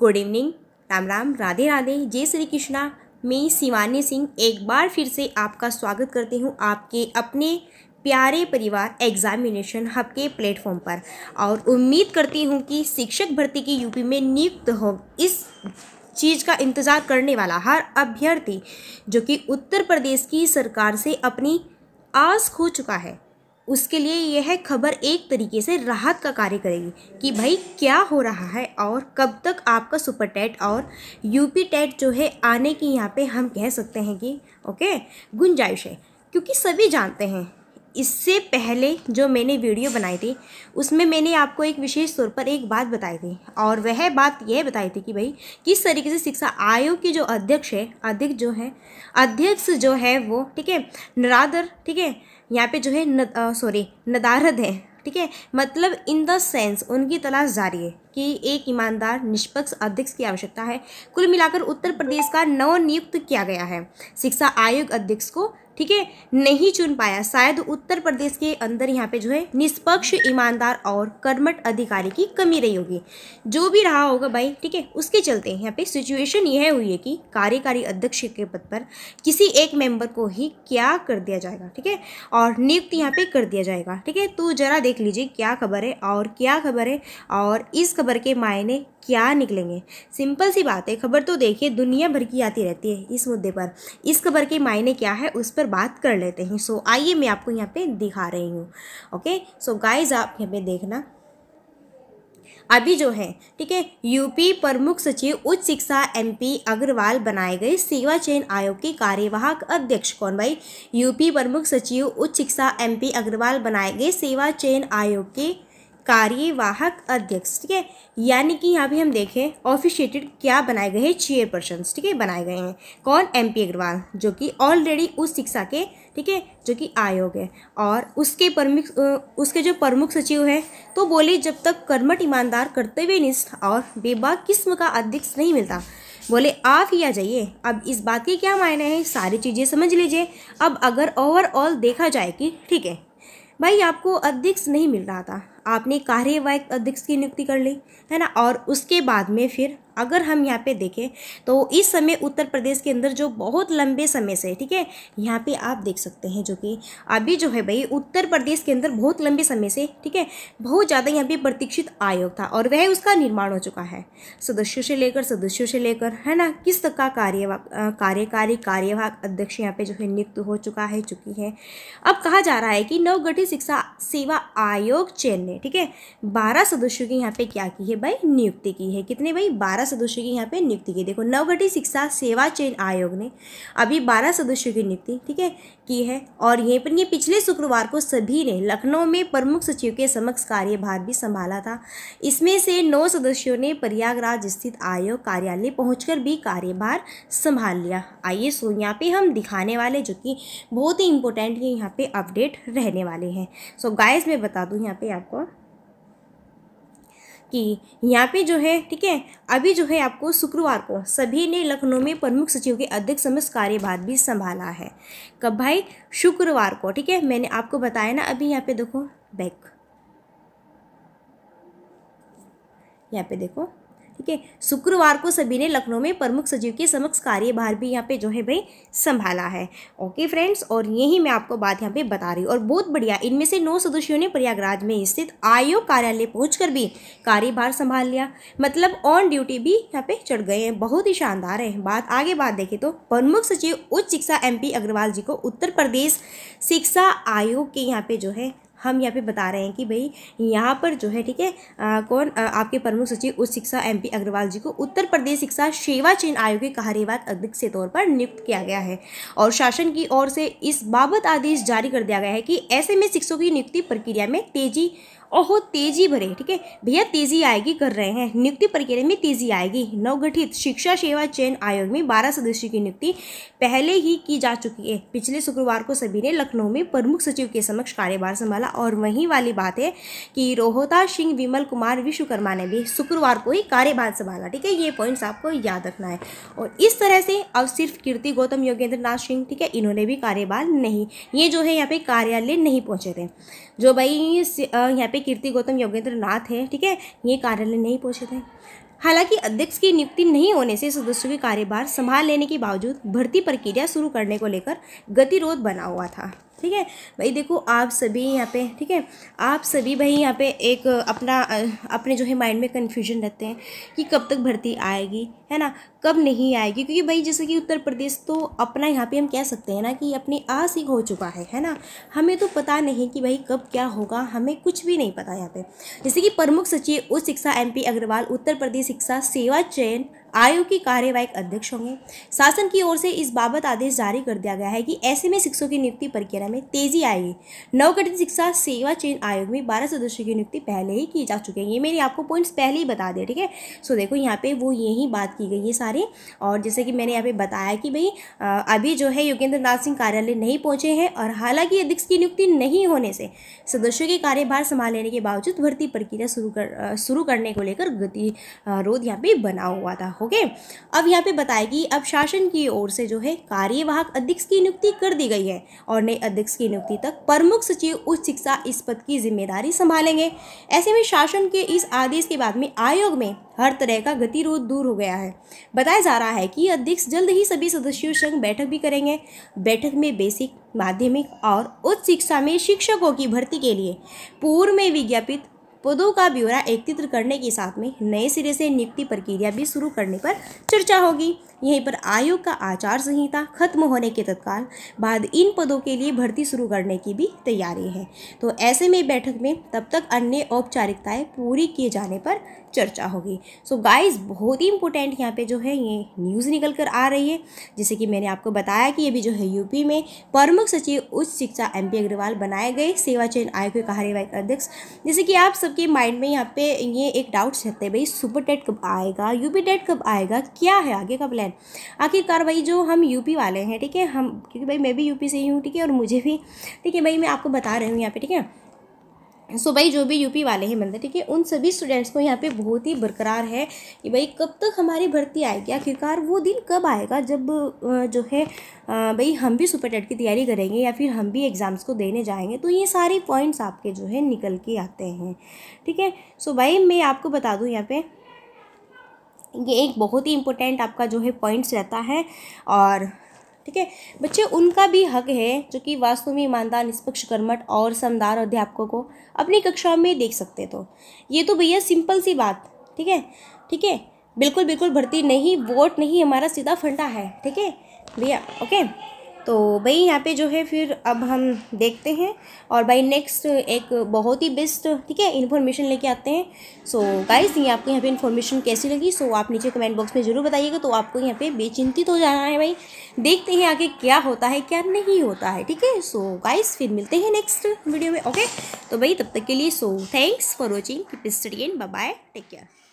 good evening Ram Ram Radhe Radhe जय श्री कृष्णा मैं शिवानी सिंह एक बार फिर से आपका स्वागत करती हूँ आपके अपने प्यारे परिवार एग्जामिनेशन हब के प्लेटफॉर्म पर और उम्मीद करती हूँ कि शिक्षक भर्ती की यूपी में नियुक्त हो इस चीज़ का इंतज़ार करने वाला हर अभ्यर्थी जो कि उत्तर प्रदेश की सरकार से अपनी आस खो चुका है उसके लिए यह खबर एक तरीके से राहत का कार्य करेगी कि भाई क्या हो रहा है और कब तक आपका सुपर टेट और यूपी टेट जो है आने की यहाँ पे हम कह सकते हैं कि ओके गुंजाइश है क्योंकि सभी जानते हैं इससे पहले जो मैंने वीडियो बनाई थी उसमें मैंने आपको एक विशेष तौर पर एक बात बताई थी और वह बात यह बताई थी कि भाई किस तरीके से शिक्षा आयोग की जो अध्यक्ष है अध्यक्ष जो है अध्यक्ष जो है वो ठीक है नरादर ठीक है यहाँ पे जो है सॉरी नदारद है ठीक है मतलब इन द सेंस उनकी तलाश जारी है के एक ईमानदार निष्पक्ष अध्यक्ष की आवश्यकता है कुल मिलाकर उत्तर प्रदेश का नव नियुक्त किया गया है शिक्षा आयोग अध्यक्ष को ठीक है नहीं चुन पाया शायद उत्तर प्रदेश के अंदर यहाँ पे जो है निष्पक्ष ईमानदार और कर्मठ अधिकारी की कमी रही होगी जो भी रहा होगा भाई ठीक है उसके चलते यहाँ पे सिचुएशन यह हुई है कि कार्यकारी अध्यक्ष के पद पर किसी एक मेंबर को ही क्या कर दिया जाएगा ठीक है और नियुक्त यहाँ पे कर दिया जाएगा ठीक है तो जरा देख लीजिए क्या खबर है और क्या खबर है और इस खबर खबर के मायने क्या निकलेंगे सिंपल सी बात है खबर तो देखिए दुनिया भर की आती रहती है इस मुद्दे पर इस खबर के मायने क्या है उस पर बात कर लेते हैं सो आइए मैं आपको यहाँ पे दिखा रही हूँ ओके सो गाइज आप यहाँ पे देखना अभी जो है ठीक है यूपी प्रमुख सचिव उच्च शिक्षा एमपी अग्रवाल बनाए गए सेवा चयन आयोग के कार्यवाहक अध्यक्ष कौन भाई यूपी प्रमुख सचिव उच्च शिक्षा एमपी अग्रवाल बनाए गए सेवा चयन आयोग के कार्यवाहक अध्यक्ष ठीक है यानी कि यहाँ पे हम देखें ऑफिशिएटेड क्या बनाए गए हैं चेयरपर्सन ठीक है बनाए गए हैं कौन एम पी अग्रवाल जो कि ऑलरेडी उस शिक्षा के ठीक है जो कि आयोग है और उसके प्रमुख उसके जो प्रमुख सचिव हैं तो बोले जब तक कर्मठ ईमानदार कर्तव्यनिष्ठ और बेबाक किस्म का अध्यक्ष नहीं मिलता बोले आप ही आ जाइए अब इस बात के क्या मायने हैं सारी चीज़ें समझ लीजिए अब अगर ओवरऑल देखा जाए कि ठीक है भाई आपको अध्यक्ष नहीं मिल रहा था आपने कार्यवाहक अध्यक्ष की नियुक्ति कर ली है ना और उसके बाद में फिर अगर हम यहाँ पे देखें तो इस समय उत्तर प्रदेश के अंदर जो बहुत लंबे समय से ठीक है यहाँ पे आप देख सकते हैं जो कि अभी जो है भाई उत्तर प्रदेश के अंदर बहुत लंबे समय से ठीक है बहुत ज़्यादा यहाँ पे प्रतीक्षित आयोग था और वह उसका निर्माण हो चुका है सदस्यों से लेकर सदस्यों से लेकर है ना किस तक का कार्य कार्यकारी कार्यवाहक अध्यक्ष यहाँ पर जो है नियुक्त हो चुका है चुकी है अब कहा जा रहा है कि नवगठित शिक्षा सेवा आयोग चयन ने ठीक है बारह सदस्यों की यहाँ पे क्या की है भाई नियुक्ति की है कितने भाई बारह सदस्यों की यहाँ पे नियुक्ति की देखो नवगठित शिक्षा सेवा चयन आयोग ने अभी बारह सदस्यों की नियुक्ति ठीक है की है और यहीं पर ये पिछले शुक्रवार को सभी ने लखनऊ में प्रमुख सचिव के समक्ष कार्यभार भी संभाला था इसमें से नौ सदस्यों ने प्रयागराज स्थित आयोग कार्यालय पहुंचकर भी कार्यभार संभाल लिया आइए सो यहाँ पे हम दिखाने वाले जो कि बहुत ही इंपॉर्टेंट ये यहाँ पे अपडेट रहने वाले हैं सो सो गाइस मैं बता दूँ यहाँ पे आपको कि यहाँ पे जो है ठीक है अभी जो है आपको शुक्रवार को सभी ने लखनऊ में प्रमुख सचिव के अध्यक्ष समस्त कार्यभार भी संभाला है कब भाई शुक्रवार को ठीक है मैंने आपको बताया ना अभी यहाँ पे देखो बैक यहाँ पे देखो ठीक है शुक्रवार को सभी ने लखनऊ में प्रमुख सचिव के समक्ष कार्यभार भी यहाँ पे जो है भाई संभाला है ओके फ्रेंड्स और यही मैं आपको बात यहाँ पे बता रही हूँ और बहुत बढ़िया इनमें से नौ सदस्यों ने प्रयागराज में स्थित आयोग कार्यालय पहुँच भी कार्यभार संभाल लिया मतलब ऑन ड्यूटी भी यहाँ पे चढ़ गए हैं बहुत ही शानदार है बात आगे बात देखें तो प्रमुख सचिव उच्च शिक्षा एम अग्रवाल जी को उत्तर प्रदेश शिक्षा आयोग के यहाँ पे जो है हम यहाँ पे बता रहे हैं कि भाई यहाँ पर जो है ठीक है कौन आ, आपके प्रमुख सचिव उच्च शिक्षा एम पी अग्रवाल जी को उत्तर प्रदेश शिक्षा सेवा चयन आयोग के कार्रवाई अध्यक्ष के तौर पर नियुक्त किया गया है और शासन की ओर से इस बाबत आदेश जारी कर दिया गया है कि ऐसे में शिक्षकों की नियुक्ति प्रक्रिया में तेजी और हो तेजी भरे ठीक है भैया तेजी आएगी कर रहे हैं नियुक्ति प्रक्रिया में तेजी आएगी नवगठित शिक्षा सेवा चयन आयोग में बारह सदस्यों की नियुक्ति पहले ही की जा चुकी है पिछले शुक्रवार को सभी ने लखनऊ में प्रमुख सचिव के समक्ष कार्यभार संभाला और वहीं वाली बात है कि रोहता सिंह विमल कुमार विश्वकर्मा ने भी शुक्रवार को ही कार्यभार संभाला ठीक है ये पॉइंट्स आपको याद रखना है और इस तरह से अब सिर्फ कीर्ति गौतम योगेंद्र नाथ सिंह ठीक है इन्होंने भी कार्यभार नहीं ये जो है यहाँ पे कार्यालय नहीं पहुँचे थे जो भाई यहाँ पे कीर्ति गौतम योगेंद्र नाथ है ठीक है ये कार्यालय नहीं पहुंचे थे हालांकि अध्यक्ष की नियुक्ति नहीं होने से सदस्यों के कार्यभार संभाल लेने के बावजूद भर्ती प्रक्रिया शुरू करने को लेकर गतिरोध बना हुआ था ठीक है भाई देखो आप सभी यहाँ पे ठीक है आप सभी भाई यहाँ पे एक अपना अपने जो है माइंड में कन्फ्यूजन रहते हैं कि कब तक भर्ती आएगी है ना कब नहीं आएगी क्योंकि भाई जैसे कि उत्तर प्रदेश तो अपना यहाँ पे हम कह सकते हैं ना कि अपनी आस ही हो चुका है है ना हमें तो पता नहीं कि भाई कब क्या होगा हमें कुछ भी नहीं पता यहाँ पे जैसे कि प्रमुख सचिव उच्च शिक्षा एम अग्रवाल उत्तर प्रदेश शिक्षा सेवा चयन आयोग की कार्यवाहिक अध्यक्ष होंगे शासन की ओर से इस बाबत आदेश जारी कर दिया गया है कि ऐसे में शिक्षकों की नियुक्ति प्रक्रिया में तेजी आएगी नवगठित शिक्षा सेवा चयन आयोग में बारह सदस्यों की नियुक्ति पहले ही की जा चुकी है ये मेरी आपको पॉइंट्स पहले ही बता दें ठीक है सो देखो यहाँ पे वो यही बात की गई है सारी और जैसे कि मैंने यहाँ पे बताया कि भाई अभी जो है योगेंद्र नाथ सिंह कार्यालय नहीं पहुँचे हैं और हालांकि अध्यक्ष की नियुक्ति नहीं होने से सदस्यों के कार्यभार संभाल लेने के बावजूद भर्ती प्रक्रिया शुरू कर शुरू करने को लेकर गतिरोध यहाँ पे बना हुआ था ओके अब यहाँ पे बताया कि अब शासन की ओर से जो है कार्यवाहक अध्यक्ष की नियुक्ति कर दी गई है और नए अध्यक्ष की नियुक्ति तक प्रमुख सचिव उच्च शिक्षा इस पद की जिम्मेदारी संभालेंगे ऐसे में शासन के इस आदेश के बाद में आयोग में हर तरह का गतिरोध दूर हो गया है बताया जा रहा है कि अध्यक्ष जल्द ही सभी सदस्यों संग बैठक भी करेंगे बैठक में बेसिक माध्यमिक और उच्च शिक्षा में शिक्षकों की भर्ती के लिए पूर्व में विज्ञापित पदों का ब्यौरा एकत्रित करने के साथ में नए सिरे से नियुक्ति प्रक्रिया भी शुरू करने पर चर्चा होगी यहीं पर आयोग का आचार संहिता खत्म होने के तत्काल बाद इन पदों के लिए भर्ती शुरू करने की भी तैयारी है तो ऐसे में बैठक में तब तक अन्य औपचारिकताएं पूरी किए जाने पर चर्चा होगी सो so गाइस बहुत ही इंपॉर्टेंट यहाँ पे जो है ये न्यूज़ निकल कर आ रही है जैसे कि मैंने आपको बताया कि अभी जो है यूपी में प्रमुख सचिव उच्च शिक्षा एम अग्रवाल बनाए गए सेवा चयन आयोग के कार्यवाहक अध्यक्ष जैसे कि आप सब के माइंड में यहाँ पे ये एक डाउट्स रहते हैं भाई सुपर डेट कब आएगा यूपी डेट कब आएगा क्या है आगे का प्लान आखिरकार भाई जो हम यूपी वाले हैं ठीक है हम क्योंकि भाई मैं भी यूपी से ही हूँ ठीक है और मुझे भी ठीक है भाई मैं आपको बता रही हूँ यहाँ पे ठीक है सो भाई जो भी यूपी वाले हैं मंदिर ठीक है उन सभी स्टूडेंट्स को यहाँ पे बहुत ही बरकरार है कि भाई कब तक हमारी भर्ती आएगी आखिरकार वो दिन कब आएगा जब जो है भाई हम भी सुपर टेट की तैयारी करेंगे या फिर हम भी एग्ज़ाम्स को देने जाएंगे तो ये सारे पॉइंट्स आपके जो है निकल के आते हैं ठीक है सो भाई मैं आपको बता दूँ यहाँ पर ये एक बहुत ही इम्पोर्टेंट आपका जो है पॉइंट्स रहता है और ठीक है बच्चे उनका भी हक है जो कि वास्तव में ईमानदार निष्पक्ष कर्मठ और समदार अध्यापकों को अपनी कक्षाओं में देख सकते तो ये तो भैया सिंपल सी बात ठीक है ठीक है बिल्कुल बिल्कुल भर्ती नहीं वोट नहीं हमारा सीधा फंडा है ठीक है भैया ओके तो भाई यहाँ पे जो है फिर अब हम देखते हैं और भाई नेक्स्ट एक बहुत ही बेस्ट ठीक है इन्फॉर्मेशन लेके आते हैं सो so, गाइस ये आपको यहाँ पे इन्फॉर्मेशन कैसी लगी सो so, आप नीचे कमेंट बॉक्स में ज़रूर बताइएगा तो आपको यहाँ पे बेचिंतित हो जाना है भाई देखते हैं आगे क्या होता है क्या नहीं होता है ठीक है सो गाइस फिर मिलते हैं नेक्स्ट वीडियो में ओके तो भाई तब तक के लिए so thanks for watching study and bye take care